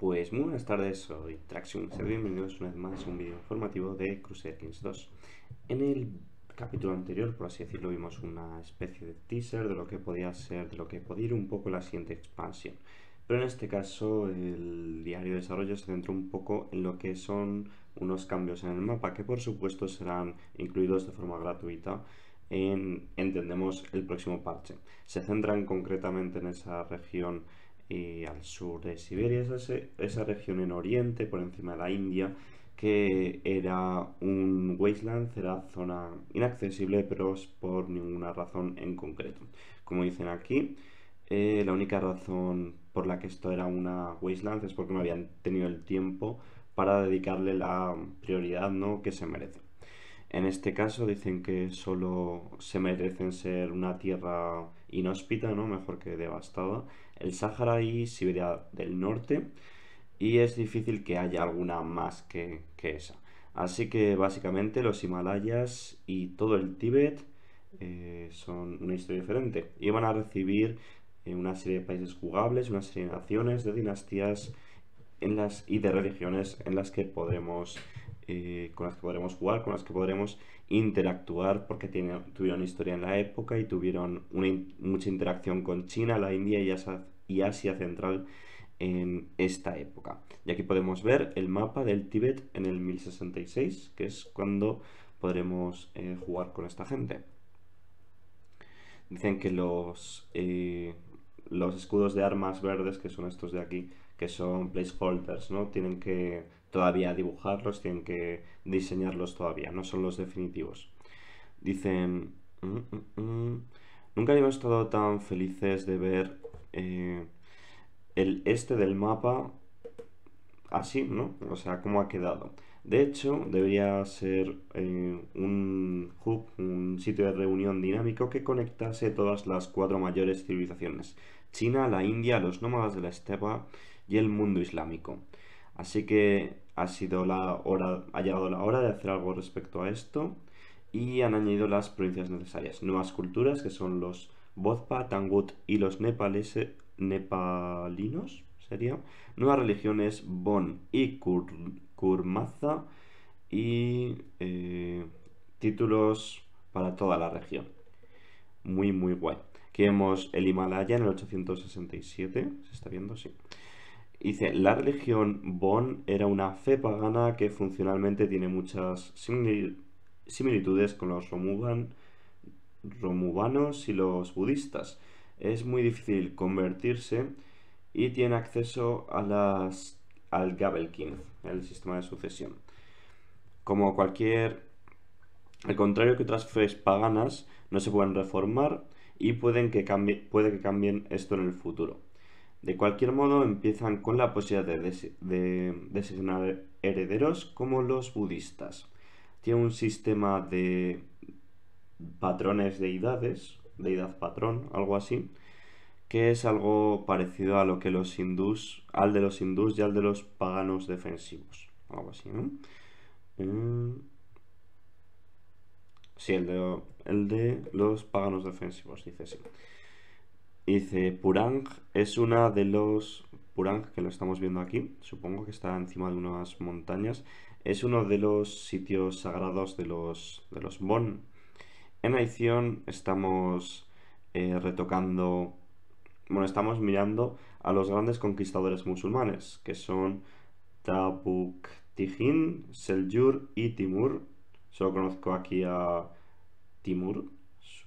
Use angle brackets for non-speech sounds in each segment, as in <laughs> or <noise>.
Pues muy buenas tardes, soy Traxium, bienvenidos una vez más a un vídeo informativo de Crusader Kings 2. En el capítulo anterior, por así decirlo, vimos una especie de teaser de lo que podía ser, de lo que podía ir un poco la siguiente expansión. Pero en este caso el diario de desarrollo se centra un poco en lo que son unos cambios en el mapa, que por supuesto serán incluidos de forma gratuita en, entendemos, el próximo parche. Se centran concretamente en esa región y al sur de Siberia, esa, esa región en oriente, por encima de la India, que era un wasteland, era zona inaccesible, pero por ninguna razón en concreto. Como dicen aquí, eh, la única razón por la que esto era una wasteland es porque no habían tenido el tiempo para dedicarle la prioridad ¿no? que se merece. En este caso dicen que solo se merecen ser una tierra inhóspita, ¿no? mejor que devastada, el Sáhara y Siberia del Norte, y es difícil que haya alguna más que, esa. Así que básicamente los Himalayas y todo el Tíbet eh, son una historia diferente. Y van a recibir eh, una serie de países jugables, una serie de naciones, de dinastías en las, y de religiones en las que podremos eh, con las que podremos jugar, con las que podremos interactuar, porque tuvieron historia en la época y tuvieron mucha interacción con China, la India y Asia, Central en esta época. Y aquí podemos ver el mapa del Tíbet en el 1066, que es cuando podremos eh, jugar con esta gente. Dicen que los, eh, los escudos de armas verdes, que son estos de aquí, que son placeholders, ¿no? Tienen que todavía dibujarlos, tienen que diseñarlos todavía, no son los definitivos. Dicen, mm, mm, mm, nunca hemos estado tan felices de ver eh, el este del mapa así, ¿no? O sea, cómo ha quedado. De hecho, debería ser eh, un hub, un sitio de reunión dinámico que conectase todas las cuatro mayores civilizaciones. China, la India, los nómadas de la estepa y el mundo islámico. Así que ha sido hora, ha llegado la hora de hacer algo respecto a esto y han añadido las provincias necesarias, nuevas culturas que son los Bodpa, Tangut y los nepalinos, sería, nuevas religiones Bon y Kurmaza y eh, títulos para toda la región. Muy, muy guay. Aquí vemos el Himalaya en el 867, ¿se está viendo? Sí. Dice, la religión Bon era una fe pagana que funcionalmente tiene muchas similitudes con los romuvanos y los budistas. Es muy difícil convertirse y tiene acceso a las, al Gabelkin, el sistema de sucesión. Como cualquier... Al contrario que otras fees paganas, no se pueden reformar y pueden que puede que cambien esto en el futuro. De cualquier modo, empiezan con la posibilidad de, designar herederos como los budistas. Tiene un sistema de patrones deidades, deidad patrón, algo así, que es algo parecido a lo que los hindús, al de los hindús y al de los paganos defensivos, algo así, ¿no? Eh, sí, el de, el de los paganos defensivos, dice sí. Dice, Purang es una de los... Purang, que lo estamos viendo aquí, supongo que está encima de unas montañas, es uno de los sitios sagrados de los, de los Bon. En edición estamos eh, retocando, bueno, estamos mirando a los grandes conquistadores musulmanes, que son Tabuk tijin Seljur y Timur. Solo conozco aquí a Timur,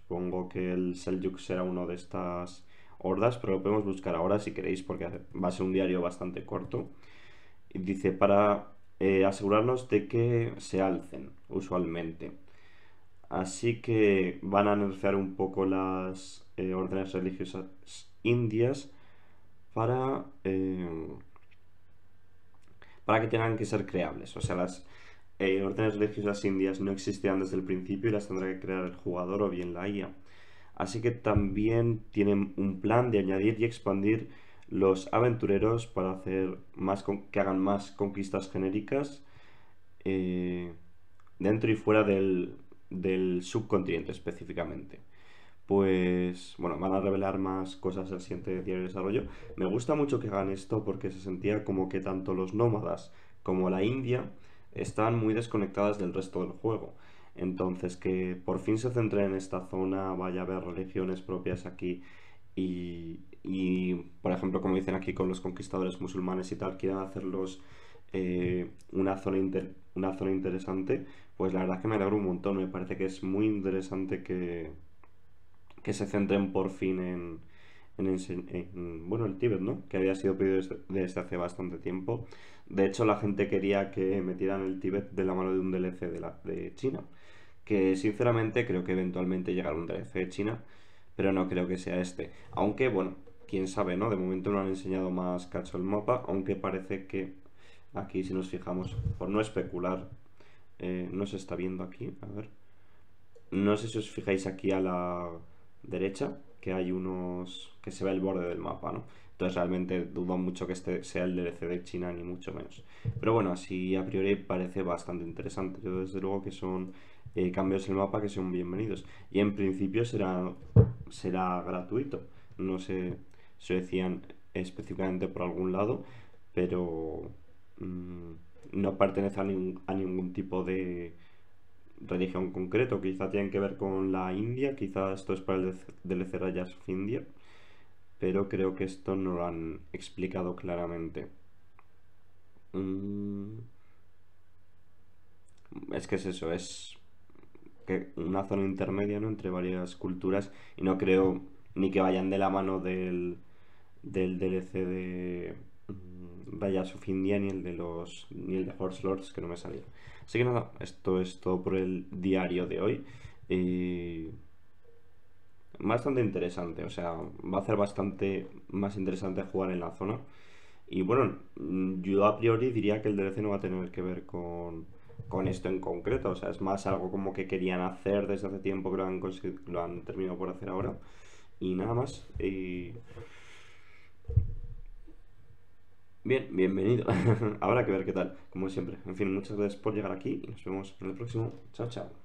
Supongo que el Seljuk será uno de estas hordas, pero lo podemos buscar ahora si queréis, porque va a ser un diario bastante corto. Y dice, para eh, asegurarnos de que se alcen, usualmente. Así que van a nerfear un poco las eh, órdenes religiosas indias para, eh, para que tengan que ser creables. O sea, las, eh, órdenes las indias no existían desde el principio y las tendrá que crear el jugador o bien la IA. Así que también tienen un plan de añadir y expandir los aventureros para hacer más que hagan más conquistas genéricas eh, dentro y fuera del, subcontinente específicamente pues bueno, van a revelar más cosas al siguiente diario de desarrollo. Me gusta mucho que hagan esto porque se sentía como que tanto los nómadas como la India están muy desconectadas del resto del juego. Entonces, que por fin se centren en esta zona, vaya a haber religiones propias aquí y, y, por ejemplo, como dicen aquí con los conquistadores musulmanes y tal, quieran hacerlos eh, una, zona una zona interesante, pues la verdad es que me alegro un montón, me parece que es muy interesante que, que se centren por fin en, bueno, el Tíbet, ¿no? Que había sido pedido desde hace bastante tiempo. De hecho, la gente quería que metieran el Tíbet de la mano de un DLC de, la, de China. Que sinceramente creo que eventualmente llegará un DLC de China, pero no creo que sea este. Aunque, bueno, quién sabe, ¿no? De momento no han enseñado más cacho el mapa, aunque parece que aquí, si nos fijamos, por no especular, eh, no se está viendo aquí. A ver. No sé si os fijáis aquí a la derecha, que hay unos. que se ve el borde del mapa, ¿no? Entonces realmente dudo mucho que este sea el DLC de China, ni mucho menos. Pero bueno, así a priori parece bastante interesante. Yo desde luego que son eh, cambios en el mapa que son bienvenidos. Y en principio será, será gratuito. No sé si lo decían específicamente por algún lado, pero mm, no pertenece a, ningún, a ningún tipo de, religión concreto, quizá tienen que ver con la India, quizá esto es para el DLC Rayas India, pero creo que esto no lo han explicado claramente. Mm, es que es eso, es que una zona intermedia entre varias culturas y no creo ni que vayan de la mano del, del DLC e de su fin día ni el de los ni el de Horse Lords que no me salía Así que nada, esto es todo por el diario de hoy. bastante interesante, o sea, va a ser bastante más interesante jugar en la zona. Y bueno, yo a priori diría que el DLC no va a tener que ver con, con esto en concreto, o sea, es más algo como que querían hacer desde hace tiempo que lo han, lo han terminado por hacer ahora. Y nada más. Bien, bienvenido. <laughs> Habrá que ver qué tal, como siempre. En fin, muchas gracias por llegar aquí y nos vemos en el próximo. Chao, chao.